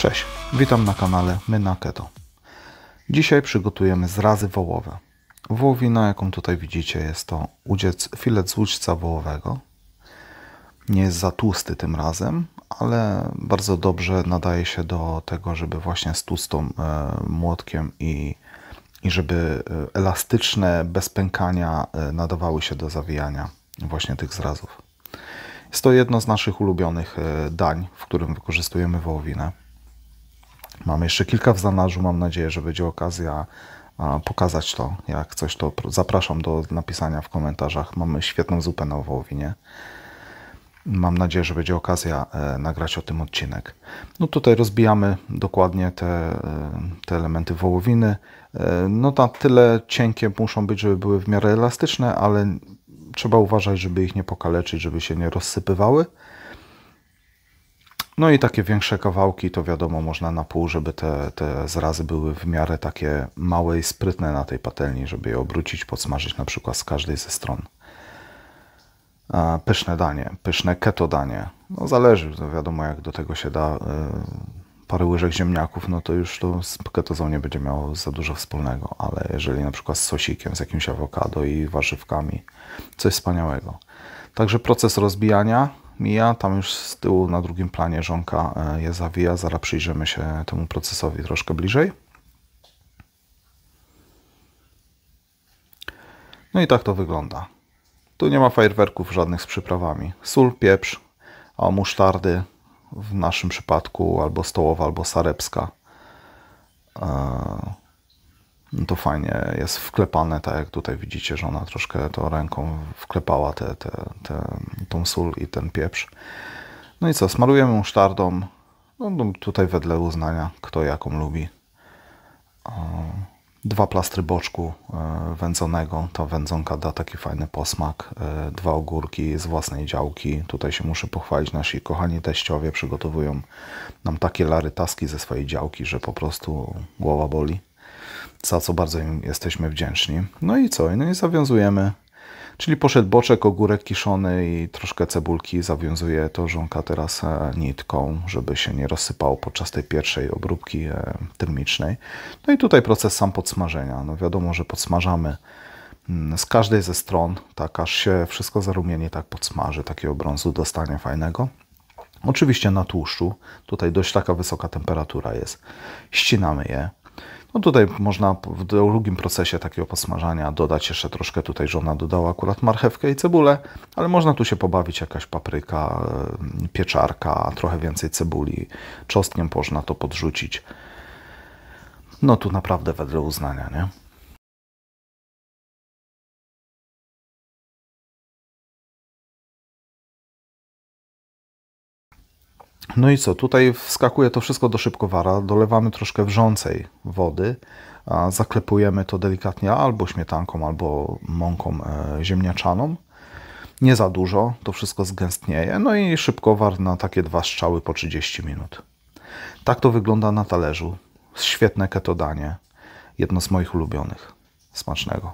Cześć, witam na kanale My na Keto. Dzisiaj przygotujemy zrazy wołowe. Wołowina, jaką tutaj widzicie, jest to udziec, filet z łódźca wołowego. Nie jest za tłusty tym razem, ale bardzo dobrze nadaje się do tego, żeby właśnie z tłustą e, młotkiem i, i żeby e, elastyczne, bez pękania e, nadawały się do zawijania właśnie tych zrazów. Jest to jedno z naszych ulubionych dań, w którym wykorzystujemy wołowinę. Mamy jeszcze kilka w zanarzu, Mam nadzieję, że będzie okazja pokazać to. Jak coś, to zapraszam do napisania w komentarzach. Mamy świetną zupę na wołowinie. Mam nadzieję, że będzie okazja e, nagrać o tym odcinek. No tutaj rozbijamy dokładnie te, e, te elementy wołowiny. E, no na tyle cienkie muszą być, żeby były w miarę elastyczne, ale trzeba uważać, żeby ich nie pokaleczyć, żeby się nie rozsypywały. No i takie większe kawałki to wiadomo można na pół, żeby te, te zrazy były w miarę takie małe i sprytne na tej patelni, żeby je obrócić, podsmażyć na przykład z każdej ze stron. Pyszne danie, pyszne keto danie. No zależy, to no wiadomo jak do tego się da y, parę łyżek ziemniaków, no to już to z ketozą nie będzie miało za dużo wspólnego, ale jeżeli na przykład z sosikiem, z jakimś awokado i warzywkami, coś wspaniałego. Także proces rozbijania mija, tam już z tyłu na drugim planie żonka e, je zawija, zaraz przyjrzymy się temu procesowi troszkę bliżej. No i tak to wygląda. Tu nie ma fajerwerków żadnych z przyprawami. Sól, pieprz, a musztardy w naszym przypadku albo stołowa, albo sarepska. E, no to fajnie jest wklepane, tak jak tutaj widzicie, że ona troszkę to ręką wklepała te, te, te, tą sól i ten pieprz. No i co, smarujemy musztardą, no, no, tutaj wedle uznania, kto jaką lubi. Dwa plastry boczku e, wędzonego, ta wędzonka da taki fajny posmak. E, dwa ogórki z własnej działki. Tutaj się muszę pochwalić, nasi kochani teściowie przygotowują nam takie larytaski ze swojej działki, że po prostu głowa boli za co bardzo im jesteśmy wdzięczni. No i co? No i zawiązujemy, czyli poszedł boczek, ogórek kiszony i troszkę cebulki. Zawiązuje to żonka teraz e, nitką, żeby się nie rozsypało podczas tej pierwszej obróbki e, termicznej. No i tutaj proces sam podsmażenia. No wiadomo, że podsmażamy mm, z każdej ze stron, tak aż się wszystko zarumieni, tak podsmaży, takiego brązu dostanie fajnego. Oczywiście na tłuszczu, tutaj dość taka wysoka temperatura jest. Ścinamy je no tutaj można w drugim procesie takiego posmażania dodać jeszcze troszkę, tutaj żona dodała akurat marchewkę i cebulę, ale można tu się pobawić jakaś papryka, e, pieczarka, trochę więcej cebuli, czosnkiem można to podrzucić. No tu naprawdę wedle uznania, nie? No i co, tutaj wskakuje to wszystko do szybkowara, dolewamy troszkę wrzącej wody, zaklepujemy to delikatnie albo śmietanką, albo mąką e, ziemniaczaną. Nie za dużo, to wszystko zgęstnieje. No i szybkowar na takie dwa strzały po 30 minut. Tak to wygląda na talerzu. Świetne ketodanie. Jedno z moich ulubionych. Smacznego.